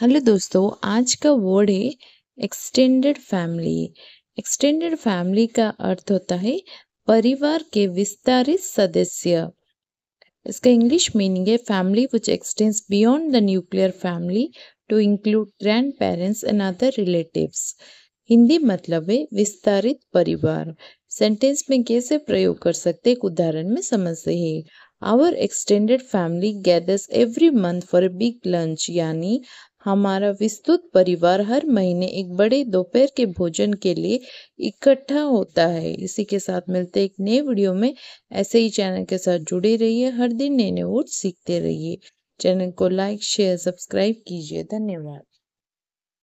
hello दोस्तों आज का वर्ड है एक्सटेंडेड फैमिली एक्सटेंडेड फैमिली का अर्थ होता है परिवार के विस्तारित सदस्य इसका इंग्लिश मीनिंग है family which extends beyond the nuclear family to include grandparents and other relatives Hindi मतलब है विस्तारित परिवार सेंटेंस में कैसे प्रयोग कर सकते एक उदाहरण में समझते हैं our extended family gathers every month for big lunch यानी हमारा विस्तृत परिवार हर महीने एक बड़े दोपहर के भोजन के लिए इकट्ठा होता है इसी के साथ मिलते एक नए वीडियो में ऐसे ही चैनल के साथ जुड़े रहिए हर दिन नए नए वोट सीखते रहिए चैनल को लाइक शेयर सब्सक्राइब कीजिए धन्यवाद